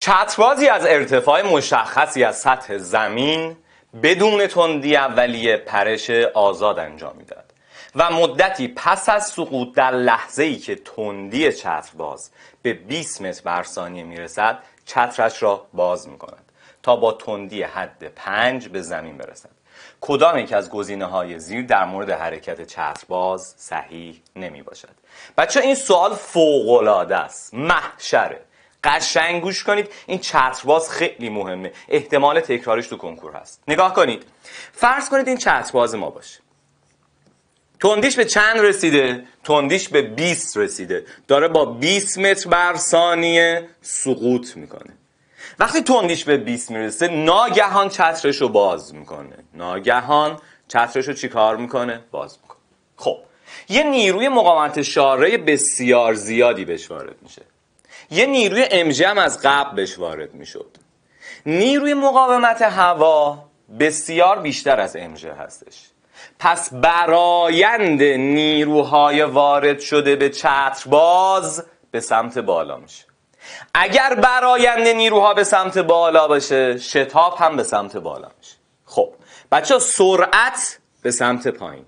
چتربازی از ارتفاع مشخصی از سطح زمین بدون تندی اولیه پرش آزاد انجام میداد و مدتی پس از سقوط در لحظه ای که تندی چترباز به 20 متر بر ثانیه میرسد چترش را باز می کند تا با تندی حد 5 به زمین برسد کدام یک از گزینه های زیر در مورد حرکت چترباز صحیح نمی باشد بچه این سوال فوقلاده است محشره قشنگ گوش کنید این چترباز خیلی مهمه احتمال تکرارش تو کنکور هست نگاه کنید فرض کنید این چترباز ما باشه تندیش به چند رسیده؟ تندیش به 20 رسیده داره با 20 متر بر ثانیه سقوط میکنه وقتی تندیش به 20 میرسه ناگهان چترش رو باز میکنه ناگهان چترش رو چیکار میکنه؟ باز میکنه خب یه نیروی مقاومت شاره بسیار زیادی بهش وارد میشه یه نیروی هم از قبل بهش وارد میشد نیروی مقاومت هوا بسیار بیشتر از امژه هستش پس برایند نیروهای وارد شده به باز به سمت بالا میشه اگر برایند نیروها به سمت بالا باشه شتاب هم به سمت بالا میشه خب بچه سرعت به سمت پایین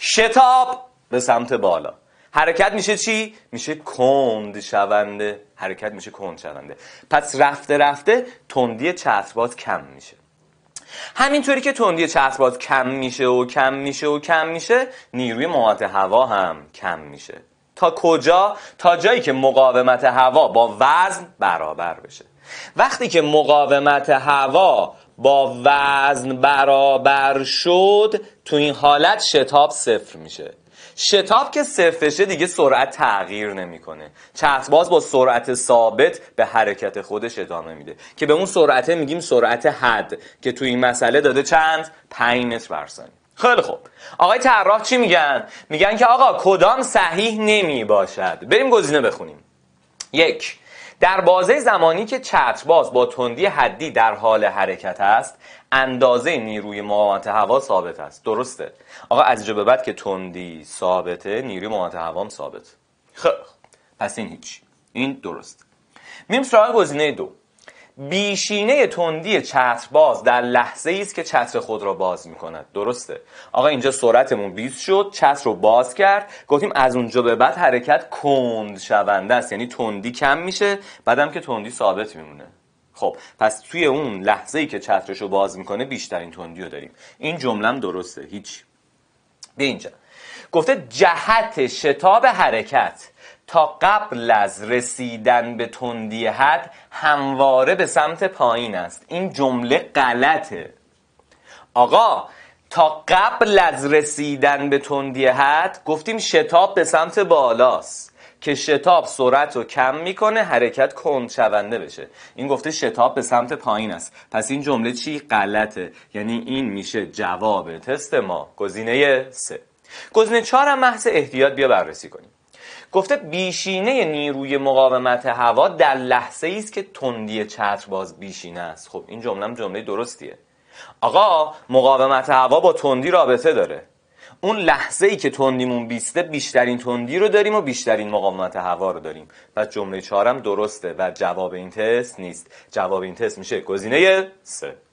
شتاب به سمت بالا حرکت میشه چی؟ میشه کند شونده حرکت میشه کند شونده پس رفته رفته تندی چسباز کم میشه همینطوری که تندی چسباز کم میشه و کم میشه و کم میشه نیروی مواد هوا هم کم میشه تا کجا تا جایی که مقاومت هوا با وزن برابر بشه وقتی که مقاومت هوا با وزن برابر شد تو این حالت شتاب صفر میشه شتاب که صفر دیگه سرعت تغییر نمیکنه چرخ باز با سرعت ثابت به حرکت خودش ادامه میده که به اون سرعته میگیم سرعت حد که تو این مسئله داده چند 5 متر خیلی خوب آقای طراح چی میگن میگن که آقا کدام صحیح نمی باشد بریم گزینه بخونیم یک در بازه زمانی که باز با تندی حدی در حال حرکت است اندازه نیروی مقاومت هوا ثابت است درسته آقا از اینجا بعد که تندی ثابته نیروی مقاومت هوا ثابت خب پس این هیچ این درست میم سراغ گزینه دو بیشینه تندی چتر باز در لحظه ای است که چتر خود را باز می کند درسته آقا اینجا سرعتمون 20 شد چتر رو باز کرد گفتیم از اونجا به بعد حرکت کند شونده است یعنی تندی کم میشه بعدم که تندی ثابت میمونه خب پس توی اون لحظه ای که چترش رو باز میکنه بیشترین تندی رو داریم این هم درسته هیچ به اینجا گفته جهت شتاب حرکت تا قبل از رسیدن به تندی حد همواره به سمت پایین است این جمله غلطه آقا تا قبل از رسیدن به تندی حد گفتیم شتاب به سمت بالاست که شتاب سرعت رو کم میکنه حرکت کند شونده بشه این گفته شتاب به سمت پایین است پس این جمله چی غلطه یعنی این میشه جواب تست ما گزینه سه گزینه چهار هم محض احتیاط بیا بررسی کنیم گفته بیشینه نیروی مقاومت هوا در لحظه ای است که تندی چتر باز بیشینه است خب این جمله جمله درستیه آقا مقاومت هوا با تندی رابطه داره اون لحظه ای که تندیمون بیسته بیشترین تندی رو داریم و بیشترین مقاومت هوا رو داریم و جمله چهارم درسته و جواب این تست نیست جواب این تست میشه گزینه سه